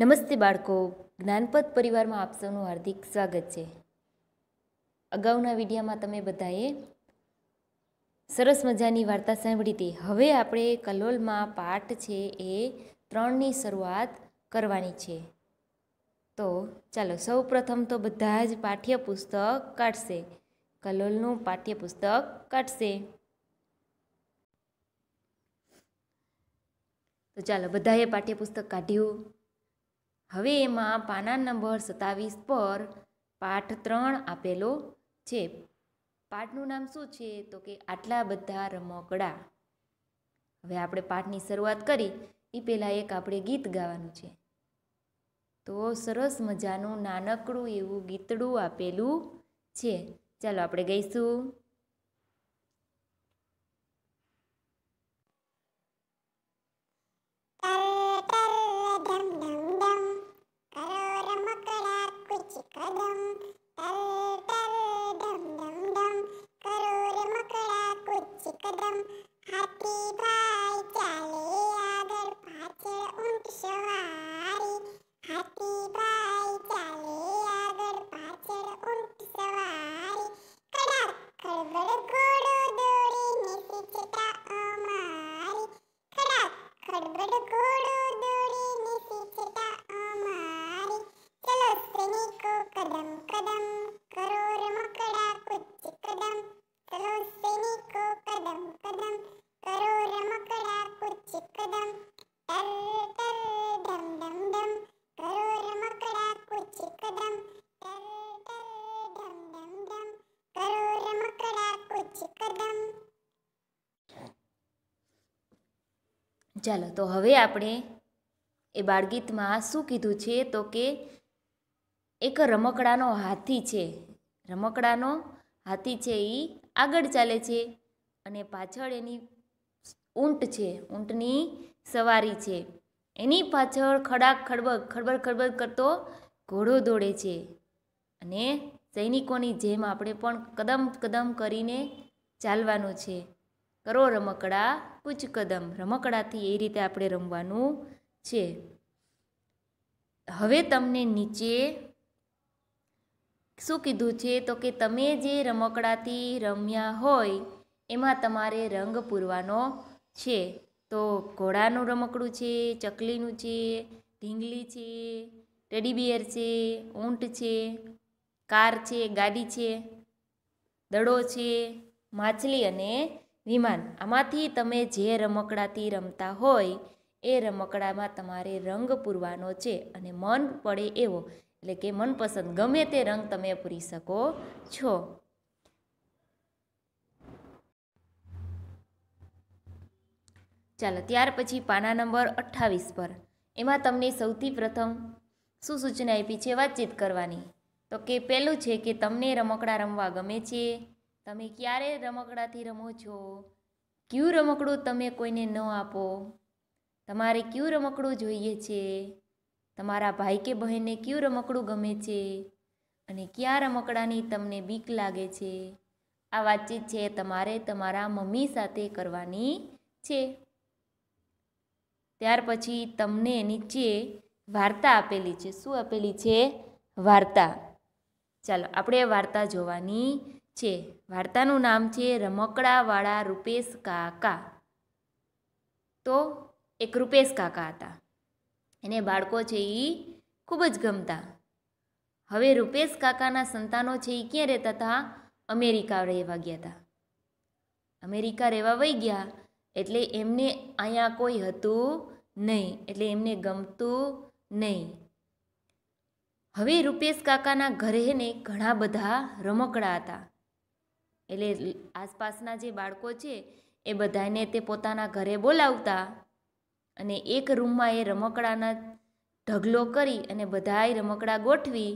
નમસ્તે બાળકો જ્ઞાનપદ પરિવારમાં આપ સૌનું હાર્દિક સ્વાગત છે અગાઉના વિડીયામાં તમે બધાએ સરસ મજાની વાર્તા સાંભળી હતી હવે આપણે કલોલમાં પાઠ છે એ ત્રણની શરૂઆત કરવાની છે તો ચાલો સૌ પ્રથમ તો બધા જ પાઠ્યપુસ્તક કાઢશે કલોલનું પાઠ્યપુસ્તક કાઢશે તો ચાલો બધાએ પાઠ્યપુસ્તક કાઢ્યું હવે એમાં પાના નંબર સત્તાવીસ પર પાઠ ત્રણ આપેલો છે પાઠનું નામ શું છે તો કે આટલા બધા રમકડા હવે આપણે પાઠની શરૂઆત કરી એ પહેલાં એક આપણે ગીત ગાવાનું છે તો સરસ મજાનું નાનકડું એવું ગીતડું આપેલું છે ચાલો આપણે ગઈશું hati birthday એકદમ ટર ટર ડમ ડમ કરો રમકડા કુછ કદમ ટર ટર ડમ ડમ ડમ કરો રમકડા કુછ કદમ ચાલો તો હવે આપણે એ બાળગીતમાં શું કીધું છે તો કે એક રમકડાનો હાથી છે રમકડાનો હાથી છે એ આગળ ચાલે છે અને પાછળ એની ઊંટ છે ઊંટની સવારી છે એની પાછળ ખડાક ખડબડ ખડબડ ખડબડ કરતો ઘોડો દોડે છે અને સૈનિકોની જેમ આપણે પણ કદમ કદમ કરીને ચાલવાનું છે કરો રમકડા પૂછ કદમ રમકડાથી એ રીતે આપણે રમવાનું છે હવે તમને નીચે શું કીધું છે તો કે તમે જે રમકડાથી રમ્યા હોય એમાં તમારે રંગ પૂરવાનો છે તો ઘોડાનું રમકડું છે ચકલીનું છે ઢીંગલી છે ટેડીબિયર છે ઊંટ છે કાર છે ગાડી છે દડો છે માછલી અને વિમાન આમાંથી તમે જે રમકડાથી રમતા હોય એ રમકડામાં તમારે રંગ પૂરવાનો છે અને મન પડે એવો એટલે કે મનપસંદ ગમે તે રંગ તમે પૂરી શકો છો ચાલો ત્યાર પછી પાના નંબર અઠ્ઠાવીસ પર એમાં તમને સૌથી પ્રથમ શું સૂચના આપી છે વાતચીત કરવાની તો કે પહેલું છે કે તમને રમકડાં રમવા ગમે છે તમે ક્યારે રમકડાથી રમો છો ક્યુ રમકડું તમે કોઈને ન આપો તમારે ક્યુ રમકડું જોઈએ છે તમારા ભાઈ કે બહેનને ક્યુ રમકડું ગમે છે અને ક્યાં રમકડાની તમને બીક લાગે છે આ વાતચીત છે તમારે તમારા મમ્મી સાથે કરવાની છે ત્યાર પછી તમને નીચે વાર્તા આપેલી છે શું આપેલી છે વાર્તા ચાલો આપણે વાર્તા જોવાની છે વાર્તાનું નામ છે રમકડાવાળા રૂપેશ કાકા તો એક રૂપેશ કાકા હતા એને બાળકો છે એ ખૂબ જ ગમતા હવે રૂપેશ કાકાના સંતાનો છે એ ક્યાં રહેતા હતા અમેરિકા રહેવા ગયા હતા અમેરિકા રહેવા વહી ગયા એટલે એમને અહીંયા કોઈ હતું નહીં એટલે એમને ગમતું નહીં હવે રૂપેશ કાકાના ઘરે ને ઘણા બધા રમકડા હતા એટલે આસપાસના જે બાળકો છે એ બધાને તે પોતાના ઘરે બોલાવતા અને એક રૂમમાં એ રમકડાના ઢગલો કરી અને બધાએ રમકડા ગોઠવી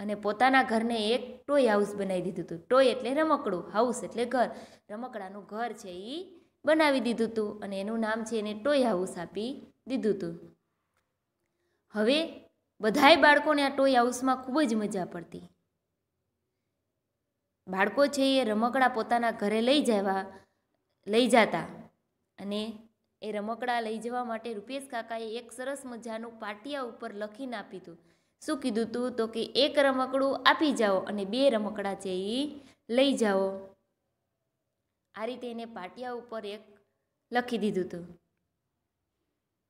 અને પોતાના ઘરને એક ટોય હાઉસ બનાવી દીધું હતું ટોય એટલે રમકડું હાઉસ એટલે ઘર રમકડાનું ઘર છે એ બનાવી દીધું હતું અને એનું નામ છે એને ટોય હાઉસ આપી દીધું હતું હવે બધાય બાળકોને આ ટોય હાઉસમાં ખૂબ જ મજા પડતી બાળકો છે એ રમકડા પોતાના ઘરે લઈ જવા લઈ જતા અને એ રમકડા લઈ જવા માટે રૂપેશ કાકાએ એક સરસ મજાનું પાટિયા ઉપર લખીને આપી હતું શું કીધું હતું તો કે એક રમકડું આપી જાઓ અને બે રમકડા છે એ લઈ જાઓ આ રીતે એને પાટિયા ઉપર એક લખી દીધું હતું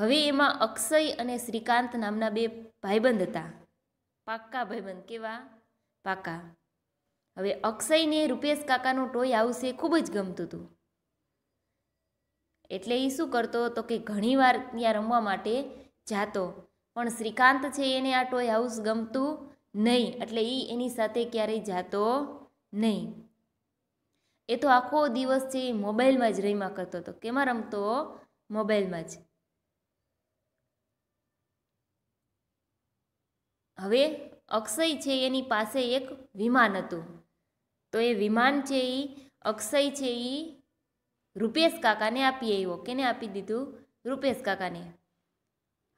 હવે એમાં અક્ષય અને શ્રીકાંત નામના બે ભાઈબંધ હતા પાક્કા ભાઈબંધ કેવા પાકા હવે અક્ષયને રૂપેશ કાકાનું ટોય આવશે એ ખૂબ જ ગમતું હતું એટલે એ શું કરતો તો કે ઘણીવાર ત્યાં રમવા માટે જાતો પણ શ્રીકાંત છે એને આ ટોય હાઉસ ગમતું નહીં એટલે એ એની સાથે ક્યારેય જાતો નહીં એ તો આખો દિવસ છે એ મોબાઈલમાં જ રમ્યા કરતો હતો કેમાં રમતો મોબાઈલમાં જ હવે અક્ષય છે એની પાસે એક વિમાન હતું તો એ વિમાન છે એ અક્ષય છે એ રૂપેશ કાકાને આપી આવ્યો કેને આપી દીધું રૂપેશ કાકાને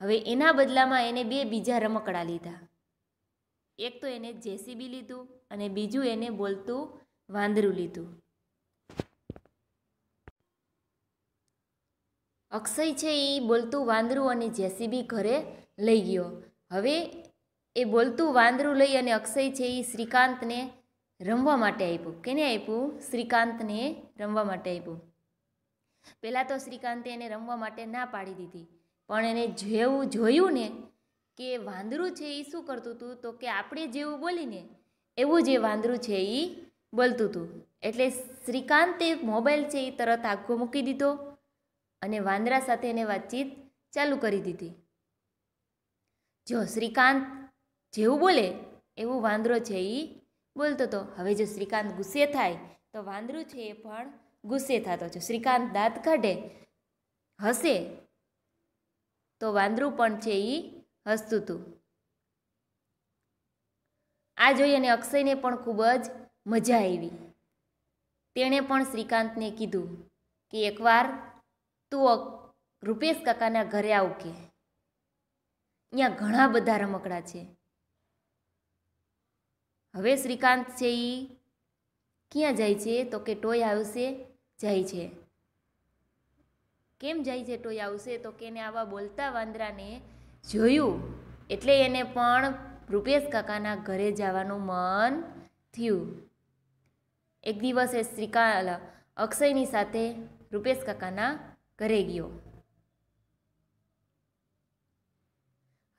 હવે એના બદલામાં એને બે બીજા રમકડા લીધા એક તો એને જેસીબી લીધું અને બીજું એને બોલતું વાંદરું લીધું અક્ષય છે એ બોલતું વાંદરું અને જેસીબી ઘરે લઈ ગયો હવે એ બોલતું વાંદરું લઈ અને અક્ષય છે એ શ્રીકાંતને રમવા માટે આપ્યું કેને આપ્યું શ્રીકાંતને રમવા માટે આપ્યું પહેલાં તો શ્રીકાંતે એને રમવા માટે ના પાડી દીધી પણ એને જેવું જોયું ને કે વાંદરું છે એ શું કરતું હતું તો કે આપણે જેવું બોલીને એવું જે વાંદરું છે એ બોલતું હતું એટલે શ્રીકાંતે મોબાઈલ છે એ તરત આખો મૂકી દીધો અને વાંદરા સાથે એને વાતચીત ચાલુ કરી દીધી જો શ્રીકાંત જેવું બોલે એવું વાંદરો છે એ બોલતો હતો હવે જો શ્રીકાંત ગુસ્સે થાય તો વાંદરું છે એ પણ ગુસ્સે થતો છે શ્રીકાંત દાંત કાઢે હસે તો વાંદરું પણ છે એ હસતું હતું આ જોઈ અને અક્ષયને પણ ખૂબ જ મજા આવી તેણે પણ શ્રીકાંતને કીધું કે એકવાર તું રૂપેશ કાકાના ઘરે આવ કે ત્યાં ઘણા બધા રમકડા છે હવે શ્રીકાંત છે એ ક્યાં જાય છે તો કે ટોય આવશે જાય છે કેમ જાય છે ટોય આવશે તો કે એને આવા બોલતા વાંદરાને જોયું એટલે એને પણ રૂપેશ કાકાના ઘરે જવાનું મન થયું એક દિવસે શ્રીકાંત અક્ષયની સાથે રૂપેશ કાકાના ઘરે ગયો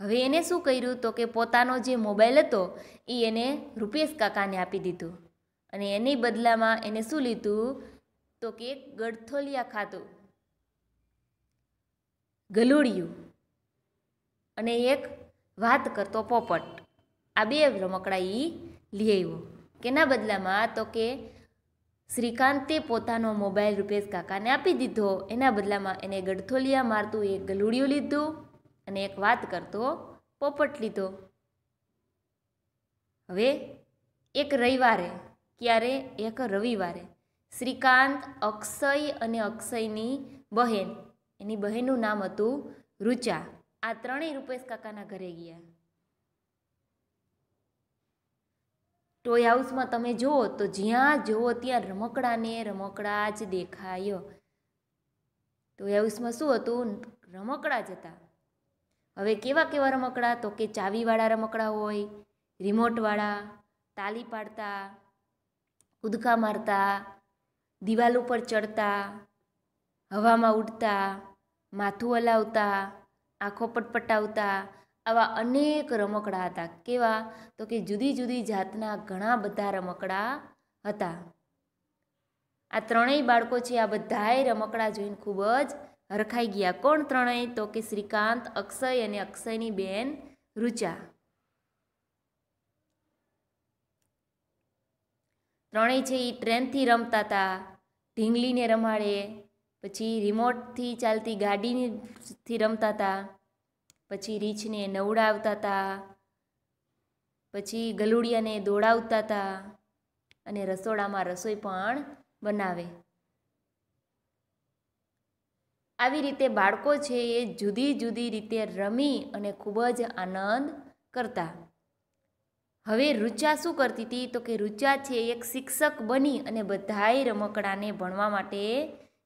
હવે એને શું કર્યું તો કે પોતાનો જે મોબાઈલ હતો એ એને રૂપેશ કાકાને આપી દીધું અને એની બદલામાં એને શું લીધું તો કે ગડથોલિયા ખાતું ગલુડિયું અને એક વાત કરતો પોપટ આ બે રમકડા એ લઈ આવ્યો કેના બદલામાં તો કે શ્રીકાંતે પોતાનો મોબાઈલ રૂપેશ કાકાને આપી દીધો એના બદલામાં એને ગડથોલિયા મારતું એક ગલુડિયું લીધું અને એક વાત કરતો પોપટ લીધો હવે એક રવિવારે ક્યારે એક રવિવારે શ્રીકાંત અક્ષય અને અક્ષયની બહેન એની બહેનનું નામ હતું રૂચા આ ત્રણેય રૂપેશ કાકાના ઘરે ગયા ટોય હાઉસમાં તમે જુઓ તો જ્યાં જુઓ ત્યાં રમકડાને રમકડા જ દેખાયો ટોય હાઉસમાં શું હતું રમકડા જ હતા હવે કેવા કેવા રમકડા તો કે ચાવીવાળા રમકડા હોય રિમોટવાળા તાલી પાડતા કૂદકા મારતા દિવાલ ઉપર ચડતા હવામાં ઉડતા માથું હલાવતા આંખો પટપટાવતા આવા અનેક રમકડા હતા કેવા તો કે જુદી જુદી જાતના ઘણા બધા રમકડાં હતા આ ત્રણેય બાળકો છે આ બધાએ રમકડા જોઈને ખૂબ જ હરખાઈ ગયા કોણ ત્રણેય તો કે શ્રીકાંત અક્ષય અને અક્ષયની બેન રૂચા ત્રણેય છે એ ટ્રેનથી રમતા હતા ઢીંગલીને રમાડે પછી રિમોટથી ચાલતી ગાડીથી રમતા હતા પછી રીંછને નવડાવતા હતા પછી ગલુડિયાને દોડાવતા હતા અને રસોડામાં રસોઈ પણ બનાવે આવી રીતે બાળકો છે એ જુદી જુદી રીતે રમી અને ખૂબ જ આનંદ કરતા હવે રૂચા શું કરતી હતી તો કે રૂચા છે એક શિક્ષક બની અને બધાએ રમકડાને ભણવા માટે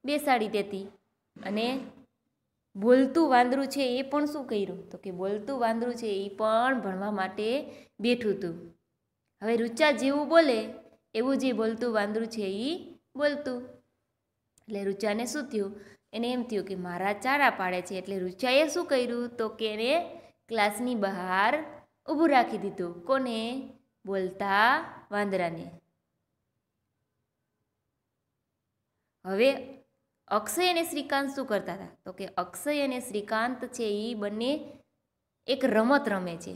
બેસાડી દેતી અને બોલતું વાંદરું છે એ પણ શું કર્યું તો કે બોલતું વાંદરું છે એ પણ ભણવા માટે બેઠું હતું હવે રૂચા જેવું બોલે એવું જે બોલતું વાંદરું છે એ બોલતું એટલે રૂચાને શું થયું એને એમ થયું કે મારા ચારા પાડે છે એટલે રૂચાએ શું કર્યું તો કે એને ક્લાસની બહાર ઊભું રાખી દીધું કોને બોલતા વાંદરાને હવે અક્ષય અને શ્રીકાંત શું કરતા હતા તો કે અક્ષય અને શ્રીકાંત છે એ બંને એક રમત રમે છે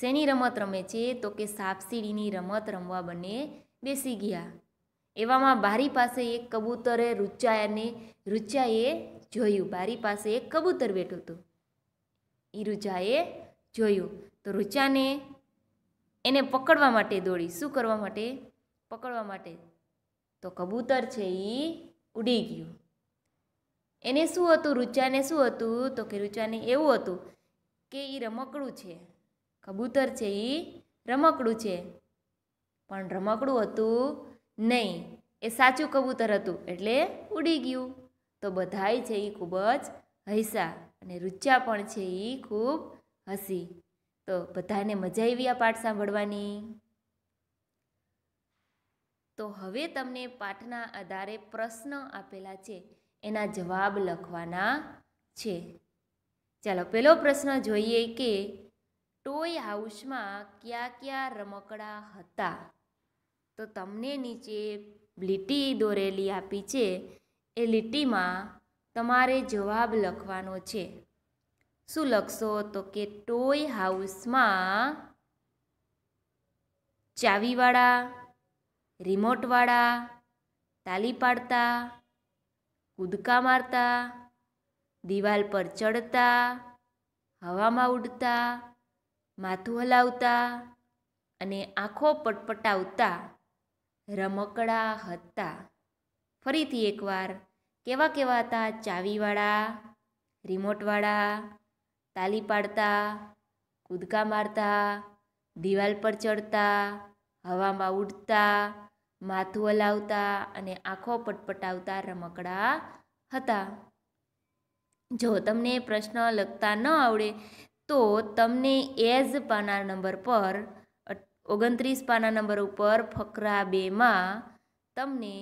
શેની રમત રમે છે તો કે સાપસીડીની રમત રમવા બંને બેસી ગયા એવામાં બારી પાસે એક કબૂતરે રૂચાયાને રૂચાએ જોયું બારી પાસે એક કબૂતર બેઠું હતું એ રૂચાએ જોયું તો રૂચાને એને પકડવા માટે દોડી શું કરવા માટે પકડવા માટે તો કબૂતર છે એ ઉડી ગયું એને શું હતું રૂચાને શું હતું તો કે રૂચાને એવું હતું કે એ રમકડું છે કબૂતર છે એ રમકડું છે પણ રમકડું હતું નહીં એ સાચું કબૂતર હતું એટલે ઉડી ગયું તો બધાય છે એ ખૂબ જ હૈસા અને રુચા પણ છે એ ખૂબ હસી તો બધાને મજા આવી આ પાઠ સાંભળવાની તો હવે તમને પાઠના આધારે પ્રશ્ન આપેલા છે એના જવાબ લખવાના છે ચાલો પહેલો પ્રશ્ન જોઈએ કે ટોય હાઉસમાં કયા કયા રમકડા હતા તો તમને નીચે લીટી દોરેલી આપી છે એ લીટીમાં તમારે જવાબ લખવાનો છે શું લખશો તો કે ટોય હાઉસમાં ચાવીવાળા રિમોટવાળા તાલી પાડતા કૂદકા મારતા દિવાલ પર ચડતા હવામાં ઉડતા માથું હલાવતા અને આંખો પટપટાવતા રમકડા હતા ફરીથી એકવાર કેવા કેવા હતા ચાવીવાળા રિમોટવાળા તાલી પાડતા કૂદકા મારતા દિવાલ પર ચડતા હવામાં ઉડતા માથું હલાવતા અને આંખો પટપટાવતા રમકડા હતા જો તમને પ્રશ્ન લખતા ન આવડે તો તમને એઝ પાના નંબર પર ઓગણત્રીસ પાના નંબર ઉપર ફકરા બેમાં તમને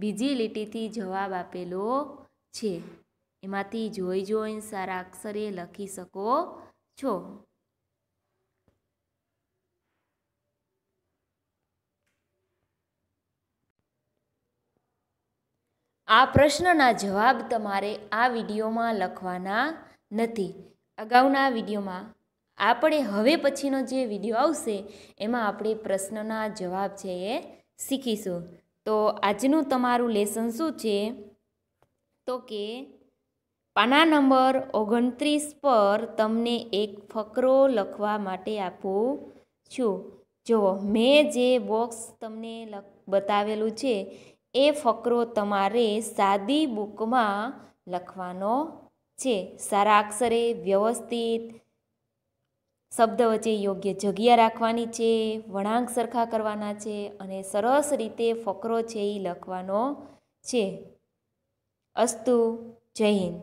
બીજી લીટીથી જવાબ આપેલો છે એમાંથી જોઈ જોઈને સારા અક્ષરે લખી શકો છો આ પ્રશ્નના જવાબ તમારે આ વિડીયોમાં લખવાના નથી અગાઉના વિડીયોમાં આપણે હવે પછીનો જે વિડીયો આવશે એમાં આપણે પ્રશ્નના જવાબ છે એ શીખીશું તો આજનું તમારું લેસન શું છે તો કે પાના નંબર ઓગણત્રીસ પર તમને એક ફકરો લખવા માટે આપું છું જુઓ મેં જે બોક્સ તમને બતાવેલું છે એ ફકરો તમારે સાદી બુકમાં લખવાનો છે સારા અક્ષરે વ્યવસ્થિત શબ્દ વચ્ચે યોગ્ય જગ્યા રાખવાની છે વળાંક સરખા કરવાના છે અને સરસ રીતે ફકરો છે એ લખવાનો છે અસ્તુ જય હિન્દ